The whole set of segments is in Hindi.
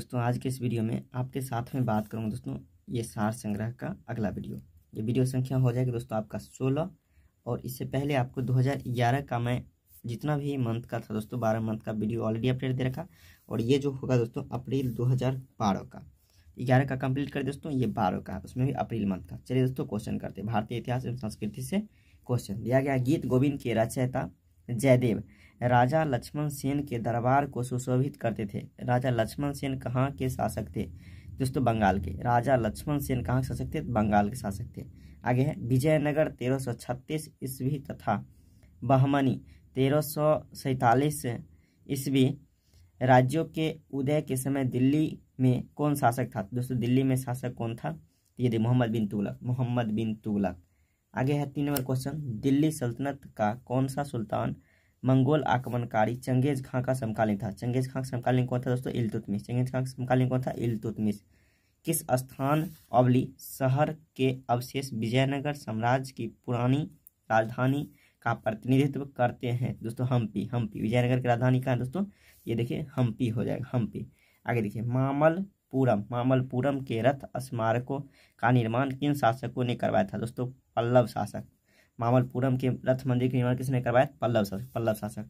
दोस्तों आज के इस वीडियो में आपके साथ में बात करूँगा दोस्तों ये सार संग्रह का अगला वीडियो ये वीडियो संख्या हो जाएगी दोस्तों आपका सोलह और इससे पहले आपको 2011 का मैं जितना भी मंथ का था दोस्तों बारह मंथ का वीडियो ऑलरेडी अपडेट दे रखा और ये जो होगा दोस्तों अप्रैल दो का ग्यारह का कंप्लीट कर दोस्तों ये बारह का उसमें भी अप्रैल मंथ का चलिए दोस्तों क्वेश्चन करते भारतीय इतिहास एवं संस्कृति से क्वेश्चन दिया गया गीत गोविंद के रचयता जयदेव राजा लक्ष्मण सेन के दरबार को सुशोभित करते थे राजा लक्ष्मण सेन कहाँ के शासक थे दोस्तों बंगाल के राजा लक्ष्मण सेन कहाँ के शासक थे बंगाल के शासक थे आगे है विजयनगर तेरह सौ छत्तीस ईस्वी तथा बहमनी तेरह सौ सैतालीस ईस्वी राज्यों के उदय के समय दिल्ली में कौन शासक था दोस्तों दिल्ली में शासक कौन था ये मोहम्मद बिन तुगलक मोहम्मद बिन तुगलक आगे है तीन नंबर क्वेश्चन दिल्ली सल्तनत का कौन सा सुल्तान मंगोल आक्रमणकारी चंगेज खां का समकालीन था चंगेज खां का समकालीन कौन था दोस्तों इलतुतमिश चंगेज खां का समकालीन कौन था इलतुतमिश किस स्थान अवली शहर के अवशेष विजयनगर साम्राज्य की पुरानी राजधानी का प्रतिनिधित्व करते हैं दोस्तों हम्पी हम्पी विजयनगर की राजधानी कहाँ दोस्तों ये देखिए हम्पी हो जाएगा हम्पी आगे देखिए मामलपुरम मामलपुरम के रथ स्मारकों का निर्माण किन शासकों ने करवाया था दोस्तों पल्लव शासक मामलपुरम के रथ मंदिर के निर्माण किसने करवाया पल्लव शासक पल्लव शासक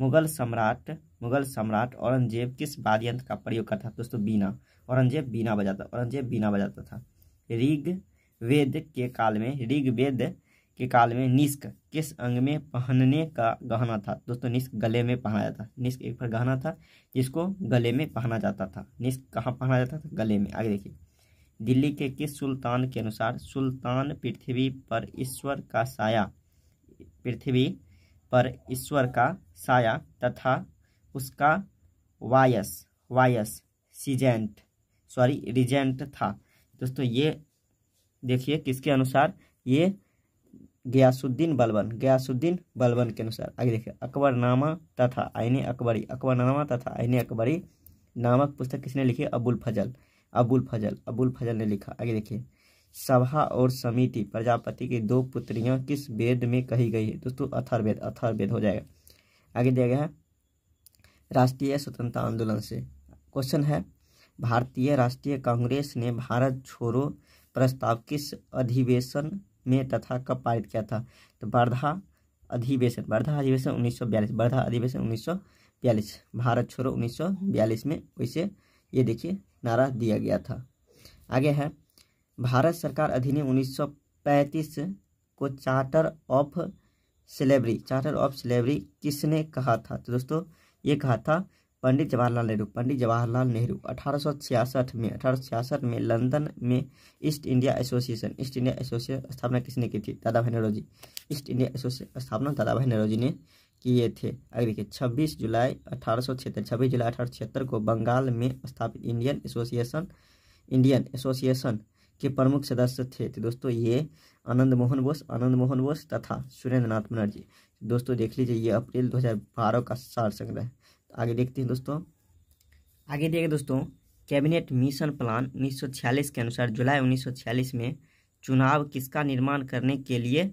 मुगल सम्राट मुगल सम्राट औरंगजेब किस वाद्य यंत्र का प्रयोग करता था दोस्तों बीना औरंगजेब बीना बजाता औरंगजेब बीना बजाता था ऋग वेद के काल में ऋग वेद के काल में निष्क किस अंग में पहनने का गहना था दोस्तों निष्क गले में पहना जाता था निष्क एक पर गहना था जिसको गले में पहना जाता था निष्क कहाँ पहना जाता था गले में आगे देखिए दिल्ली के किस सुल्तान के अनुसार सुल्तान पृथ्वी पर ईश्वर का साया पृथ्वी पर ईश्वर का साया तथा उसका वायस वायस सीजेंट सॉरी रिजेंट था दोस्तों ये देखिए किसके अनुसार ये गयासुद्दीन बलबन गयासुद्दीन बलबन के अनुसार आगे देखिए अकबरनामा तथा आईने अकबरी अकबरनामा तथा आईने अकबरी नामक पुस्तक किसने लिखी अबुल फजल अबुल फजल अबुल फजल ने लिखा आगे देखिए सभा और समिति प्रजापति की दो पुत्रियां किस वेद में कही गई है दोस्तों अथर्वेद अथर्वेद हो जाएगा आगे दिया गया है राष्ट्रीय स्वतंत्रता आंदोलन से क्वेश्चन है भारतीय राष्ट्रीय कांग्रेस ने भारत छोड़ो प्रस्ताव किस अधिवेशन में तथा कब पारित किया था तो वर्धा अधिवेशन वर्धा अधिवेशन उन्नीस सौ बयालीस वर्धा अधिवेशन उन्नीस सौ बयालीस भारत छोड़ो उन्नीस सौ बयालीस में वैसे ये देखिए नारा दिया गया था आगे है भारत सरकार अधिनियम 1935 को charter of slavery charter of slavery किसने कहा था तो दोस्तों ये कहा था पंडित जवाहरलाल नेहरू पंडित जवाहरलाल नेहरू अठारह में अठारह में लंदन में East India association East India association स्थापना किसने की थी Dada Bhai Nehru ji East India association स्थापना दादा भाई नेहरू जी ने किए थे अगर देखिए 26 जुलाई अठारह सौ छब्बीस जुलाई अठारह को बंगाल में स्थापित इंडियन एसोसिएशन इंडियन एसोसिएशन के प्रमुख सदस्य थे तो दोस्तों ये आनंद मोहन बोस आनंद मोहन बोस तथा सुरेंद्र नाथ बनर्जी दोस्तों देख लीजिए ये अप्रैल 2012 का सार संग्रह आगे देखते हैं दोस्तों आगे देखिए दोस्तों कैबिनेट मिशन प्लान छियालीस के अनुसार जुलाई छियालीस में चुनाव किसका निर्माण करने के लिए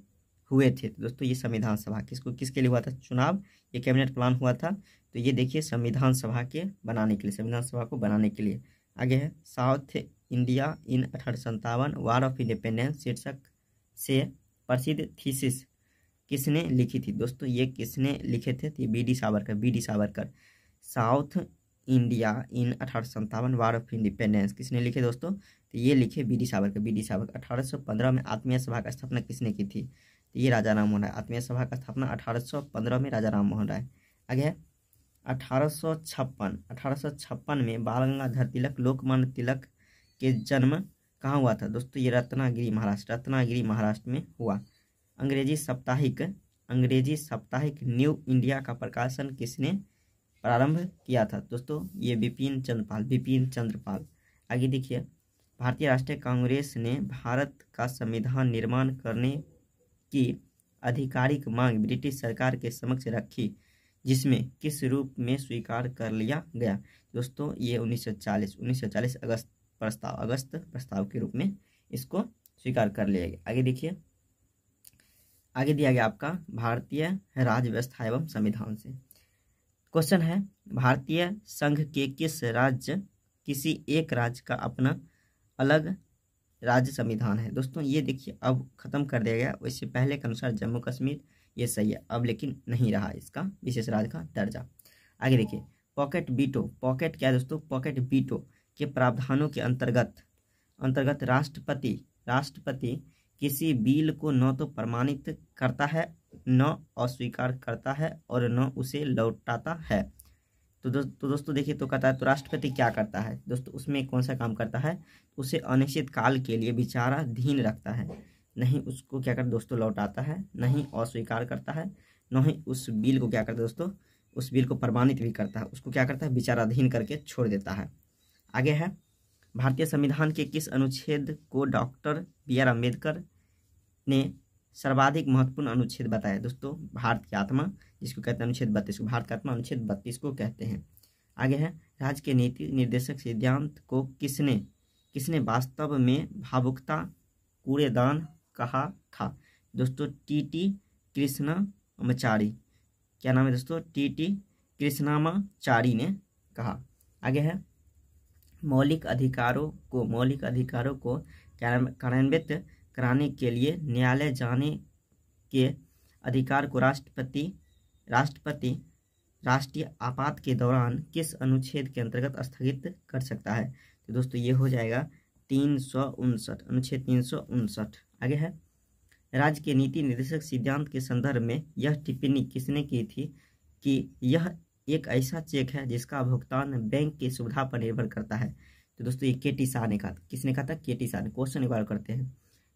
हुए थे तो दोस्तों ये संविधान सभा किसको किसके लिए हुआ था चुनाव ये कैबिनेट प्लान हुआ था तो ये देखिए संविधान सभा के बनाने के लिए संविधान सभा को बनाने के लिए आगे है साउथ इंडिया इन अठारह वार ऑफ इंडिपेंडेंस शीर्षक से प्रसिद्ध थीसिस किसने लिखी थी दोस्तों ये किसने लिखे थे तो B D Savarkar B D Savarkar south India इन अठारह वार ऑफ इंडिपेंडेंस किसने लिखे दोस्तों तो ये लिखे B D Savarkar B D Savarkar अठारह में आत्मीय सभा का स्थापना किसने की थी ये राजा राम मोहन राय आत्मीय सभा का स्थापना 1815 में राजा राम मोहन राय आगे अठारह सौ में बाल गंगाधर तिलक लोकमान्य तिलक के जन्म कहाँ हुआ था दोस्तों ये रत्नागिरी महाराष्ट्र रत्नागिरी महाराष्ट्र में हुआ अंग्रेजी साप्ताहिक अंग्रेजी साप्ताहिक न्यू इंडिया का प्रकाशन किसने प्रारंभ किया था दोस्तों ये विपिन चंद्रपाल विपिन चंद्रपाल आगे देखिए भारतीय राष्ट्रीय कांग्रेस ने भारत का संविधान निर्माण करने की आधिकारिक मांग ब्रिटिश सरकार के समक्ष रखी जिसमें किस रूप में स्वीकार कर लिया गया दोस्तों ये 1940 1940 अगस्त प्रस्ताव अगस्त प्रस्ताव के रूप में इसको स्वीकार कर लिया गया आगे देखिए आगे दिया गया आपका भारतीय राज्य व्यवस्था एवं संविधान से क्वेश्चन है भारतीय संघ के किस राज्य किसी एक राज्य का अपना अलग राज्य संविधान है दोस्तों ये देखिए अब ख़त्म कर दिया गया इससे पहले के अनुसार जम्मू कश्मीर ये सही है अब लेकिन नहीं रहा इसका विशेष राज्य का दर्जा आगे देखिए पॉकेट बीटो पॉकेट क्या है दोस्तों पॉकेट बीटो के प्रावधानों के अंतर्गत अंतर्गत राष्ट्रपति राष्ट्रपति किसी बिल को न तो प्रमाणित करता है न अस्वीकार करता है और न उसे लौटाता है तो दो, तो दोस्तों देखिए तो कहता है तो राष्ट्रपति क्या करता है दोस्तों उसमें कौन सा काम करता है तो उसे अनिश्चित काल के लिए विचाराधीन रखता है नहीं उसको क्या कर दोस्तों लौटाता है नहीं अस्वीकार करता है न ही उस बिल को क्या करता है दोस्तों उस बिल को प्रमाणित भी करता है उसको क्या करता है विचाराधीन करके छोड़ देता है आगे है भारतीय संविधान के किस अनुच्छेद को डॉक्टर बी आर अम्बेडकर ने सर्वाधिक महत्वपूर्ण अनुच्छेद बताया दोस्तों भारत की आत्मा जिसको कहते हैं अनुच्छेद बत्तीस को भारतात्मा अनुच्छेद बत्तीस को कहते हैं आगे है राज्य के नीति निर्देशक सिद्धांत को किसने किसने वास्तव में भावुकता कूड़ेदान कहा था दोस्तों टी टी कृष्णाचारी क्या नाम है दोस्तों टी टी कृष्णामाचारी ने कहा आगे है मौलिक अधिकारों को मौलिक अधिकारों को कार्यान्वित कराने के लिए न्यायालय जाने के अधिकार को राष्ट्रपति राष्ट्रपति राष्ट्रीय आपात के दौरान किस अनुच्छेद के अंतर्गत स्थगित कर सकता है तो दोस्तों ये हो जाएगा तीन सौ उनसठ अनुच्छेद तीन सौ उनसठ आगे है राज्य के नीति निर्देशक सिद्धांत के संदर्भ में यह टिप्पणी किसने की थी कि यह एक ऐसा चेक है जिसका भुगतान बैंक की सुविधा पर निर्भर करता है तो दोस्तों ये के टी शाह ने कहा किसने कहा था के टी शाह ने क्वेश्चन एक बार करते हैं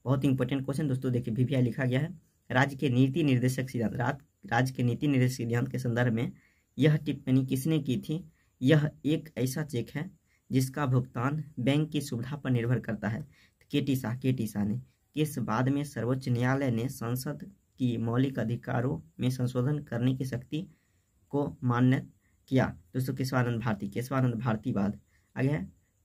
बहुत इंपॉर्टेंट क्वेश्चन दोस्तों देखिए वी लिखा गया है राज्य के नीति निर्देशक सिद्धांत राज्य के नीति निर्देशक सिद्धांत के संदर्भ में यह टिप्पणी किसने की थी यह एक ऐसा चेक है जिसका भुगतान बैंक की सुविधा पर निर्भर करता है तो के टी शाह के टी शाह ने किस बाद में सर्वोच्च न्यायालय ने संसद की मौलिक अधिकारों में संशोधन करने की शक्ति को मान्य किया दोस्तों केशवानंद भारती केशवानंद भारती बाद आगे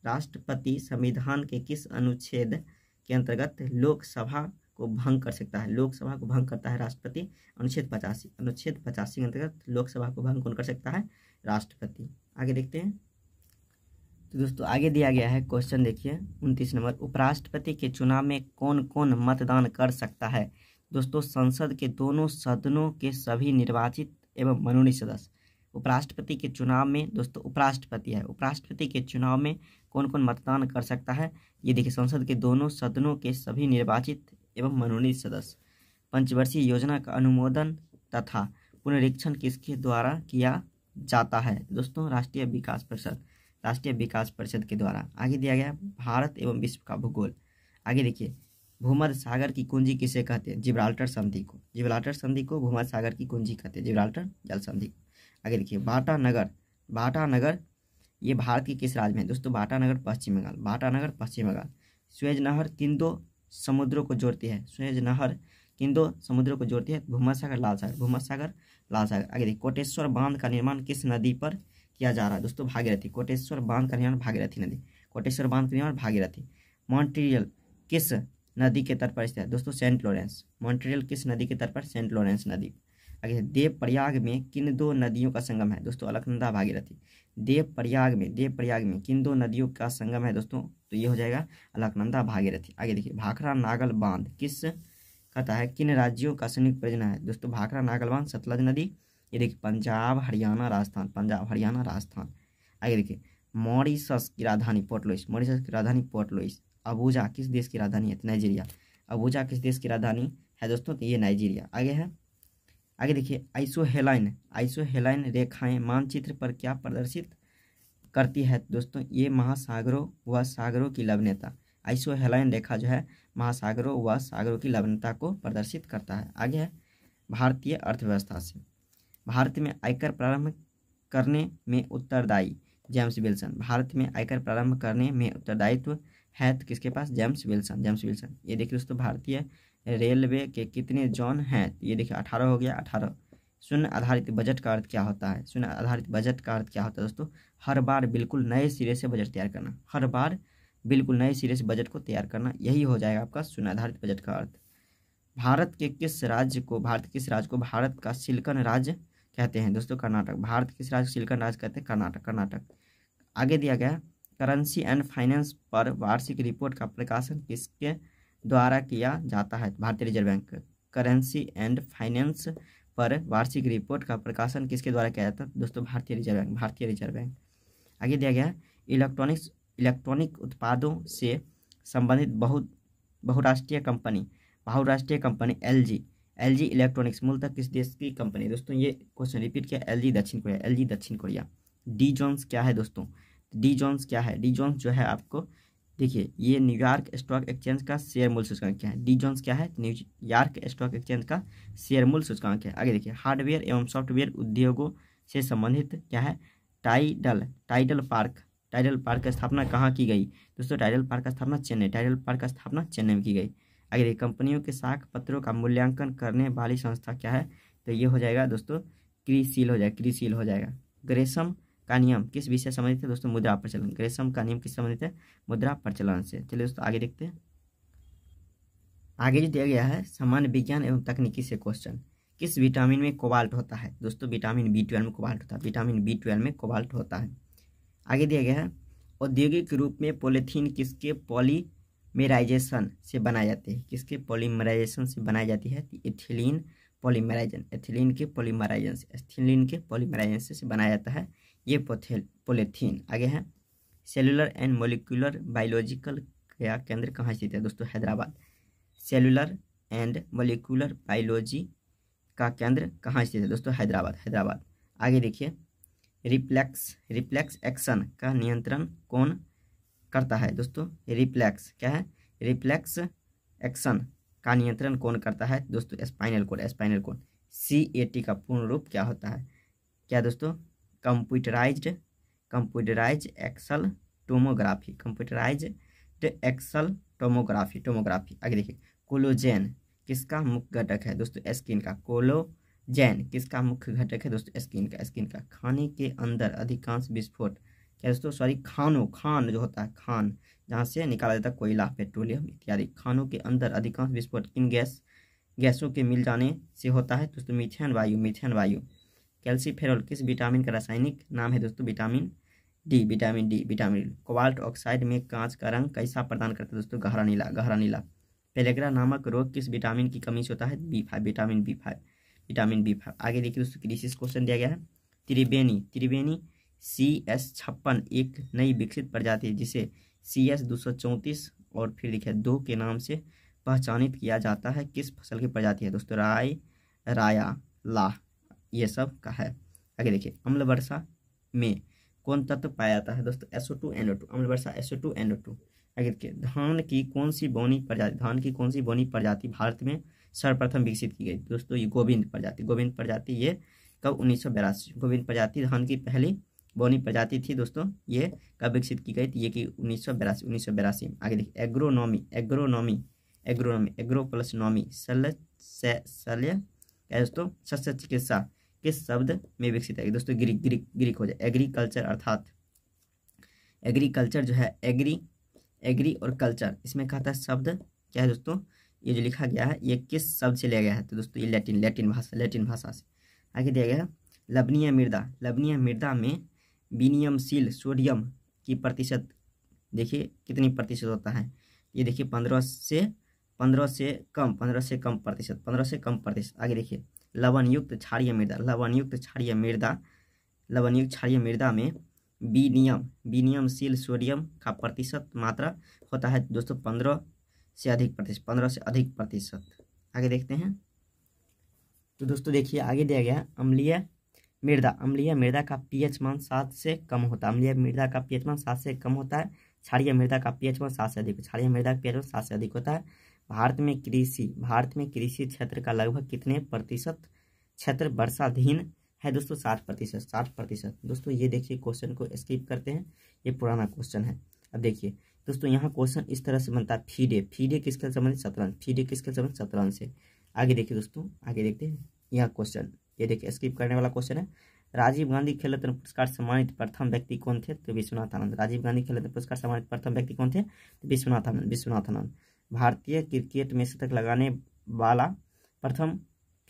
राष्ट्रपति संविधान के किस अनुच्छेद के अंतर्गत लोकसभा को भंग कर सकता है लोकसभा को भंग करता है राष्ट्रपति अनुच्छेद पचासी अनुच्छेद पचासी के अंतर्गत लोकसभा को भंग कौन कर सकता है राष्ट्रपति आगे देखते हैं तो दोस्तों आगे दिया गया है क्वेश्चन देखिए उनतीस नंबर उपराष्ट्रपति के चुनाव में कौन कौन मतदान कर सकता है दोस्तों संसद के दोनों सदनों के सभी निर्वाचित एवं मनोनीत सदस्य उपराष्ट्रपति के चुनाव में दोस्तों उपराष्ट्रपति है उपराष्ट्रपति के चुनाव में कौन कौन मतदान कर सकता है ये देखिए संसद के दोनों सदनों के सभी निर्वाचित एवं मनोनीत सदस्य पंचवर्षीय योजना का अनुमोदन तथा पुनरीक्षण किसके द्वारा किया जाता है दोस्तों राष्ट्रीय विकास परिषद राष्ट्रीय विकास परिषद के द्वारा आगे दिया गया भारत एवं विश्व का भूगोल आगे देखिए भूमध्य सागर की कुंजी किसे कहते हैं जिब्राल्टर संधि को जिब्राल्टर संधि को भूमध्य सागर की कुंजी कहते हैं जिब्राल्टर जल संधि को आगे देखिए बाटा नगर बाटा नगर ये भारत के किस राज्य में है दोस्तों Batanagar Paschim Bangal Batanagar Paschim Bangal Suez नहर दो समुद्रों को जोड़ती है सुएज नहर किन दो समुद्रों को जोड़ती है सागर लाल सागर सागर लाल सागर आगे देखिए कोटेश्वर बांध का निर्माण किस नदी पर किया जा रहा है दोस्तों भागीरथी कोटेश्वर बांध का निर्माण भागीरथी नदी कोटेश्वर बांध का निर्माण भागीरथी मॉन्ट्रियल किस नदी के तट पर स्थित है दोस्तों सेंट लॉरेंस मॉन्ट्रियल किस नदी के तट पर सेंट लॉरेंस नदी आगे देव प्रयाग में किन दो नदियों का संगम है दोस्तों अलकनंदा भागीरथी देव प्रयाग में देव प्रयाग में किन दो नदियों का संगम है दोस्तों तो ये हो जाएगा अलकनंदा भागीरथी आगे देखिए भाखरा नागल बांध किस कहता है किन राज्यों का संयुक्त परियोजना है दोस्तों भाखरा नागल बांध सतलज नदी ये देखिए पंजाब हरियाणा राजस्थान पंजाब हरियाणा राजस्थान आगे देखिए मॉरिशस की राजधानी पोर्ट लुइस मॉरिशस की राजधानी पोर्ट लुइस अबूजा किस देश की राजधानी है नाइजीरिया अबूजा किस देश की राजधानी है दोस्तों तो ये नाइजीरिया आगे है आगे देखिए आइसोहेलाइन आइसोहेलाइन रेखाएं मानचित्र पर क्या प्रदर्शित करती है दोस्तों ये महासागरों व सागरों की लवनता आइसो हेलाइन रेखा जो है महासागरों व सागरों की लवणता को प्रदर्शित करता है आगे है भारतीय अर्थव्यवस्था से भारत में आयकर प्रारंभ करने में उत्तरदायी जेम्स विल्सन भारत में आयकर प्रारंभ करने में उत्तरदायित्व है तो किसके पास जेम्स विल्सन जेम्स विल्सन ये देखिए दोस्तों भारतीय रेलवे के कितने जॉन हैं ये देखिए अठारह हो गया अठारह शून्य आधारित बजट का अर्थ क्या होता है शून्य आधारित बजट का अर्थ क्या होता है दोस्तों हर बार बिल्कुल नए सिरे से बजट तैयार करना हर बार बिल्कुल नए सिरे से बजट को तैयार करना यही हो जाएगा आपका आधारित बजट का अर्थ भारत के किस राज्य को भारत किस राज्य को भारत का सिल्कन राज्य कहते हैं दोस्तों कर्नाटक भारत किस राज्य सिल्कन राज्य कहते हैं कर्नाटक कर्नाटक आगे दिया गया करेंसी एंड फाइनेंस पर वार्षिक रिपोर्ट का प्रकाशन किसके द्वारा किया जाता है भारतीय reserve bank currency and finance पर वार्षिक रिपोर्ट का प्रकाशन किसके द्वारा किया जाता है दोस्तों भारतीय रिजर्व बैंक भारतीय रिजर्व बैंक आगे दिया गया इलेक्ट्रॉनिक्स इलेक्ट्रॉनिक उत्पादों से संबंधित बहुत बहुराष्ट्रीय कंपनी बहुराष्ट्रीय company L G L G electronics मूलतः किस देश की कंपनी दोस्तों ये क्वेश्चन रिपीट किया एल जी दक्षिण कोरिया एल जी दक्षिण कोरिया डी जॉन्स क्या है दोस्तों डी जॉन्स क्या है डी जॉन्स जो है आपको देखिए ये न्यूयॉर्क स्टॉक एक्सचेंज का शेयर मूल सूचकांक है डी जॉन्स क्या है न्यूयॉर्क स्टॉक एक्सचेंज का शेयर मूल सूचकांक है आगे देखिए हार्डवेयर एवं सॉफ्टवेयर उद्योगों से संबंधित क्या है tidal tidal park tidal park की स्थापना कहाँ की गई दोस्तों टाइडल पार्क का स्थापना चेन्नई टाइडल पार्क का स्थापना चेन्नई में की गई अगर ये कंपनियों के साख पत्रों का मूल्यांकन करने वाली संस्था क्या है तो ये हो जाएगा दोस्तों क्रिसील हो जाएगा क्रिसील हो जाएगा ग्रेशम का नियम किस विषय संबंधित है दोस्तों मुद्रा प्रचलन ग्रेशम का नियम किस संबंधित है मुद्रा प्रचलन से चलिए दोस्तों आगे देखते हैं आगे जो दिया गया है सामान्य विज्ञान एवं तकनीकी से क्वेश्चन किस विटामिन में कोबाल्ट होता है दोस्तों विटामिन बी ट्वेल्व में कोबाल्ट होता है विटामिन बी ट्वेल्व में कोबाल्ट होता है आगे दिया गया है औद्योगिक रूप में पॉलीथीन किसके पॉलीमेराइजेशन से बनाए जाते हैं किसके पॉलीमराइजेशन से बनाई जाती है इथिलीन पॉलीमराइजन एथिलीन के पॉलीमराइजन से एथिलीन के पॉलीमराइजन से बनाया जाता है ये पोलिथीन आगे है सेलुलर एंड मोलिकुलर बायोलॉजिकल का केंद्र कहाँ स्थित है दोस्तों Hyderabad cellular and molecular biology का केंद्र कहाँ स्थित है दोस्तों हैदराबाद हैदराबाद आगे देखिए रिप्लेक्स रिप्लेक्स एक्शन का नियंत्रण कौन करता है दोस्तों रिप्लेक्स क्या है रिप्लेक्स एक्शन का नियंत्रण कौन करता है दोस्तों spinal cord spinal cord C A T का पूर्ण रूप क्या होता है क्या दोस्तों computerised computerised axial tomography computerised axial tomography tomography आगे देखिए कोलोजेन किसका मुख्य घटक है दोस्तों स्किन का कोलोजैन किसका मुख्य घटक है दोस्तों स्किन का स्किन का खाने के अंदर अधिकांश विस्फोट क्या दोस्तों सॉरी खानों खान जो होता है खान जहाँ से निकाला जाता है कोयला पेट्रोलियम इत्यादि खानों के अंदर अधिकांश विस्फोट किन गैस गैसों के मिल जाने से होता है दोस्तों मिथेन वायु मिथेन वायु कैल्सीफेरोल किस विटामिन का रासायनिक नाम है दोस्तों vitamin D vitamin D vitamin cobalt oxide में कांच का रंग कैसा प्रदान करता है दोस्तों गहरा नीला गहरा नीला पेलेग्रा नामक रोग किस विटामिन की कमी से होता है B five vitamin B five vitamin B five आगे देखिए दोस्तों क्रिसिस क्वेश्चन दिया गया है त्रिवेणी त्रिवेणी सी एस छप्पन एक नई विकसित प्रजाति है जिसे सी एस दो सौ चौंतीस और फिर लिखे दो के नाम से पहचानित किया जाता है किस फसल की प्रजाति है दोस्तों राय राया ला ये सब का है आगे देखिए अम्ल वर्षा में कौन तत्व पाया जाता है दोस्तों एसओ टू एनओ टू अम्ल वर्षा एसओ टू एनओ टू अगर के धान की कौन सी बौनी प्रजाति धान की कौन सी बौनी प्रजाति भारत में सर्वप्रथम विकसित की गई दोस्तों ये गोविंद प्रजाति गोविंद प्रजाति ये कब उन्नीस गोविंद प्रजाति धान की पहली बौनी प्रजाति थी दोस्तों ये कब विकसित की गई थी ये कि उन्नीस सौ बयासी उन्नीस सौ में आगे देखिए agronomy agronomy agronomy agro plus nomy शल्य क्या दोस्तों शस्त्र चिकित्सा किस शब्द में विकसित है दोस्तों ग्रीक ग्रीक ग्रीक हो जाए एग्रीकल्चर अर्थात एग्रीकल्चर जो है एग्री एग्री और कल्चर इसमें कहा था शब्द क्या है दोस्तों ये जो लिखा गया है ये किस शब्द से लिया गया है तो दोस्तों ये लैटिन लैटिन भाषा लैटिन भाषा से आगे दिया गया लवनीय मृदा लवनीय मृदा में विनियमशील सोडियम की प्रतिशत देखिए कितनी प्रतिशत होता है ये देखिए पंद्रह से पंद्रह से कम पंद्रह से कम प्रतिशत पंद्रह से कम प्रतिशत आगे देखिए लवणयुक्त क्षारीय मृदा लवणयुक्त क्षारीय मृदा लवणयुक्त क्षारीय मृदा में बीनियम बीनियमशील सोडियम का प्रतिशत मात्रा होता है दोस्तों पंद्रह से अधिक प्रतिशत पंद्रह से अधिक प्रतिशत आगे देखते हैं तो दोस्तों देखिए आगे दिया गया अम्लीय मृदा अम्लीय मृदा का पीएच मान सात से कम होता है अम्लीय मृदा का पीएच मान सात से कम होता है क्षारीय मृदा का पीएच मान सात से अधिक क्षारीय मृदा का पीएच मान सात से अधिक होता है भारत में कृषि भारत में कृषि क्षेत्र का लगभग कितने प्रतिशत क्षेत्र वर्षाधीन है दोस्तों सात प्रतिशत साठ प्रतिशत दोस्तों ये देखिए क्वेश्चन को स्किप करते हैं ये पुराना क्वेश्चन है अब देखिए दोस्तों यहाँ क्वेश्चन इस तरह से बनता है फीडे फीडे किसके संबंधित शतरंज फीडे किसके संबंधित शतरंज से आगे देखिए दोस्तों आगे देखते हैं यह क्वेश्चन ये देखिए स्किप करने वाला क्वेश्चन है राजीव गांधी खेल रत्न पुरस्कार सम्मानित प्रथम व्यक्ति कौन थे तो विश्वनाथ आनंद राजीव गांधी खेल रत्न पुरस्कार सम्मानित प्रथम व्यक्ति कौन थे तो विश्वनाथ आनंद विश्वनाथ आनंद भारतीय क्रिकेट में शतक लगाने वाला प्रथम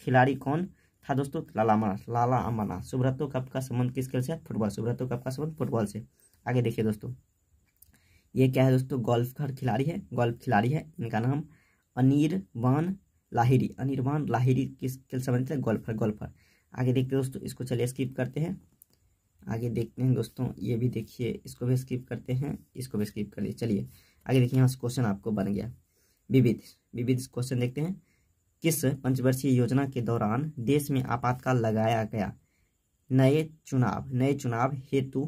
खिलाड़ी कौन था दोस्तों लाला अमाना लाला अमाना सुब्रतो तो कप का संबंध किस खेल से फुटबॉल सुब्रतो तो कप का संबंध फुटबॉल से आगे देखिए दोस्तों ये क्या है दोस्तों गोल्फ का खिलाड़ी है गोल्फ खिलाड़ी है इनका नाम अनिरवान लाहिरी अनिरवान लाहिरी किस खेल संबंधित है गोल्फर गोल्फर आगे देखते दोस्तों इसको चलिए स्किप करते हैं आगे देखते हैं दोस्तों ये भी देखिए इसको भी स्किप करते हैं इसको भी स्किप कर चलिए आगे देखिए यहाँ से क्वेश्चन आपको बन गया विविध विविध क्वेश्चन देखते हैं किस पंचवर्षीय योजना के दौरान देश में आपातकाल लगाया गया नए चुनाव नए चुनाव हेतु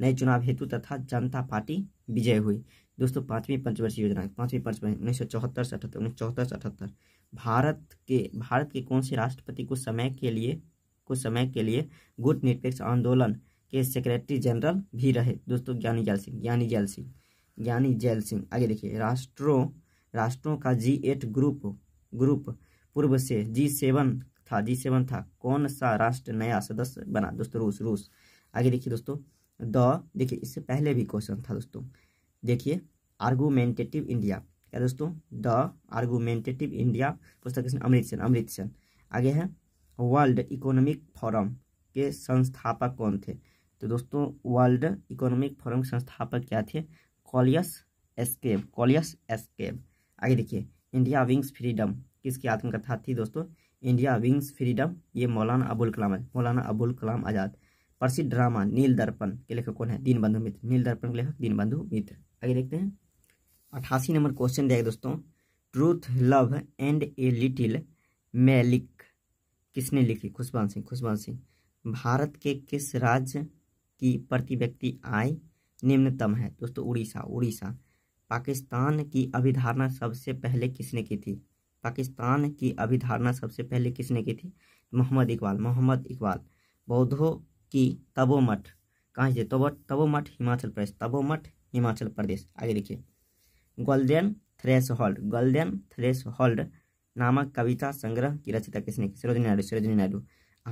नए चुनाव हेतु तथा जनता पार्टी विजय हुई दोस्तों पांचवी पंचवर्षीय योजना पांचवी पंचवर्षीय उन्नीस सौ चौहत्तर से अठहत्तर उन्नीस चौहत्तर से अठहत्तर भारत के भारत के कौन से राष्ट्रपति को समय के लिए कुछ समय के लिए गुट निरपेक्ष आंदोलन के सेक्रेटरी जनरल भी रहे दोस्तों ज्ञानी जैल सिंह ज्ञानी जैल सिंह ज्ञानी जैल सिंह आगे देखिए राष्ट्रों राष्ट्रों का जी एट ग्रुप ग्रुप पूर्व से जी सेवन था जी सेवन था कौन सा राष्ट्र नया सदस्य बना दोस्तों रूस रूस आगे देखिए दोस्तों द देखिए इससे पहले भी क्वेश्चन था दोस्तों देखिए आर्गूमेंटेटिव इंडिया क्या दोस्तों द आर्गूमेंटेटिव इंडिया पुस्तक अमृत सेन अमृत सेन आगे है वर्ल्ड इकोनॉमिक फोरम के संस्थापक कौन थे तो दोस्तों वर्ल्ड इकोनॉमिक फोरम के संस्थापक क्या थे कॉलियस एस्केब कॉलियस एस्केब आगे देखिए इंडिया विंग्स फ्रीडम किसकी आत्मकथा थी दोस्तों इंडिया विंग्स फ्रीडम ये मौलाना अबुल कलाम है मौलाना अबुल कलाम आज़ाद प्रसिद्ध ड्रामा नील दर्पण के लेखक कौन है दीन बंधु मित्र नील दर्पण के लेखक दीन बंधु मित्र आगे देखते हैं अठासी नंबर क्वेश्चन देगा दोस्तों truth love and a little malice किसने लिखी खुशबान सिंह खुशबान सिंह भारत के किस राज्य की प्रति व्यक्ति आय निम्नतम है दोस्तों उड़ीसा उड़ीसा पाकिस्तान की अभिधारणा सबसे पहले किसने की थी पाकिस्तान की अभिधारणा सबसे पहले किसने की थी मोहम्मद इकबाल मोहम्मद इकबाल बौद्धों की तबोमठ कहाँ से तबो तबोमठ हिमाचल प्रदेश तबोमठ हिमाचल प्रदेश आगे देखिए golden threshold golden threshold नामक कविता संग्रह की रचिता किसने की सरोजनी नायडू सरोजनी नायडू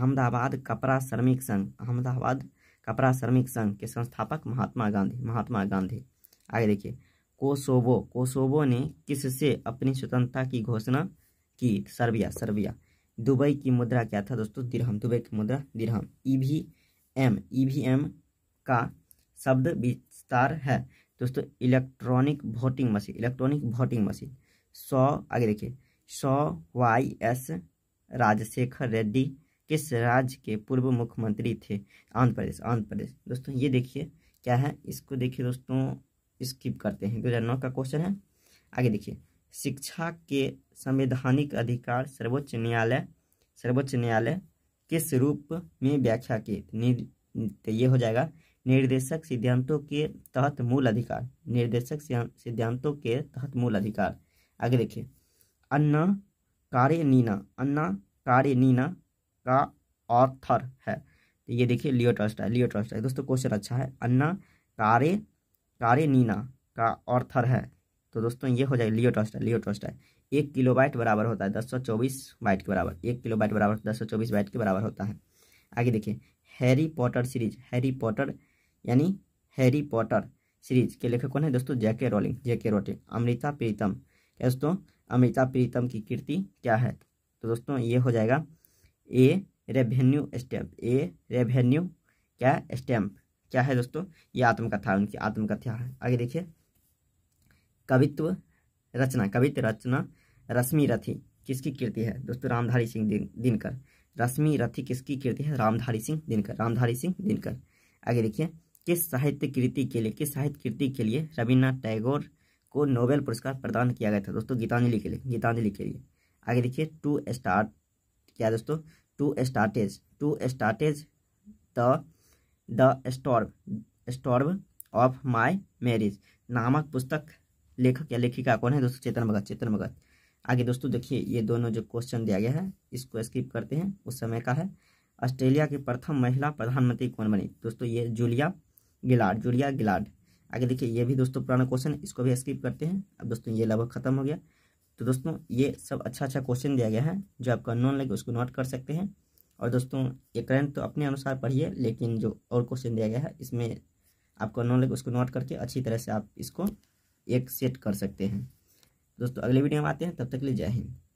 अहमदाबाद कपड़ा श्रमिक संघ अहमदाबाद कपड़ा श्रमिक संघ के संस्थापक महात्मा गांधी महात्मा गांधी आगे देखिए कोसोवो कोसोवो ने किससे अपनी स्वतंत्रता की घोषणा की सर्बिया सर्बिया दुबई की मुद्रा क्या था दोस्तों दिरहम दुबई की मुद्रा दिरहम ई भी एम ई भी एम का शब्द विस्तार है दोस्तों electronic voting machine electronic voting machine सौ आगे देखिए सौ वाई एस राजशेखर रेड्डी किस राज्य के पूर्व मुख्यमंत्री थे आंध्र प्रदेश आंध्र प्रदेश दोस्तों ये देखिए क्या है इसको देखिए दोस्तों स्किप करते हैं 2009 का क्वेश्चन है आगे देखिए शिक्षा के संवैधानिक अधिकार सर्वोच्च न्यायालय सर्वोच्च न्यायालय किस रूप में व्याख्या के तो ये हो जाएगा निर्देशक सिद्धांतों के तहत मूल अधिकार निर्देशक सिद्धांतों के तहत मूल अधिकार आगे देखिए अन्ना कार्य नीना अन्ना कार्य नीना का ऑथर है तो ये देखिए लियो ट्रस्ट है लियो ट्रस्ट है दोस्तों क्वेश्चन अच्छा है अन्ना कार्य कारे नीना का ऑर्थर है तो दोस्तों ये हो जाएगा लियो टॉस्टाई लियो टॉस्टाई एक किलो बाइट बराबर होता है दस सौ चौबीस बाइट के बराबर एक किलो बाइट बराबर दस सौ चौबीस बाइट के बराबर होता है आगे देखिए Harry Potter series Harry Potter यानी हैरी पॉटर सीरीज के लेखक कौन है दोस्तों जैके रोलिंग जैके रोटिंग अमृता प्रीतम क्या दोस्तों अमृता प्रीतम की कीर्ति क्या है तो दोस्तों ये हो जाएगा a revenue stamp a revenue क्या स्टैम्प क्या है दोस्तों ये आत्मकथा है उनकी आत्मकथा है आगे देखिए कवित्व रचना कवित्व रचना रश्मि रथी किसकी कृति है दोस्तों रामधारी सिंह दिनकर रश्मि रथी किसकी कृति है रामधारी सिंह दिनकर रामधारी सिंह दिनकर आगे देखिए किस साहित्य कृति के लिए किस साहित्य कृति के लिए रविन्द्रनाथ टैगोर को नोबेल पुरस्कार प्रदान किया गया था दोस्तों गीतांजलि के लिए गीतांजलि के लिए आगे देखिए टू स्टार क्या दोस्तों टू स्टार्टेज टू स्टार्टेज the the storm storm of my marriage नामक पुस्तक लेखक या लेखिका कौन है दोस्तों चेतन भगत चेतन भगत आगे दोस्तों देखिए ये दोनों जो क्वेश्चन दिया गया है इसको स्किप करते हैं उस समय का है ऑस्ट्रेलिया की प्रथम महिला प्रधानमंत्री कौन बनी दोस्तों ये जूलिया गिलाड जूलिया गिलाड आगे देखिए ये भी दोस्तों पुराना क्वेश्चन इसको भी स्किप करते हैं अब दोस्तों ये लगभग खत्म हो गया तो दोस्तों ये सब अच्छा अच्छा क्वेश्चन दिया गया है जो आपका नॉन लगे उसको नोट कर सकते हैं और दोस्तों ये करंट तो अपने अनुसार पढ़िए लेकिन जो और क्वेश्चन दिया गया है इसमें आपको नॉलेज लगे उसको नोट करके अच्छी तरह से आप इसको एक सेट कर सकते हैं दोस्तों अगले वीडियो में आते हैं तब तक के लिए जय हिंद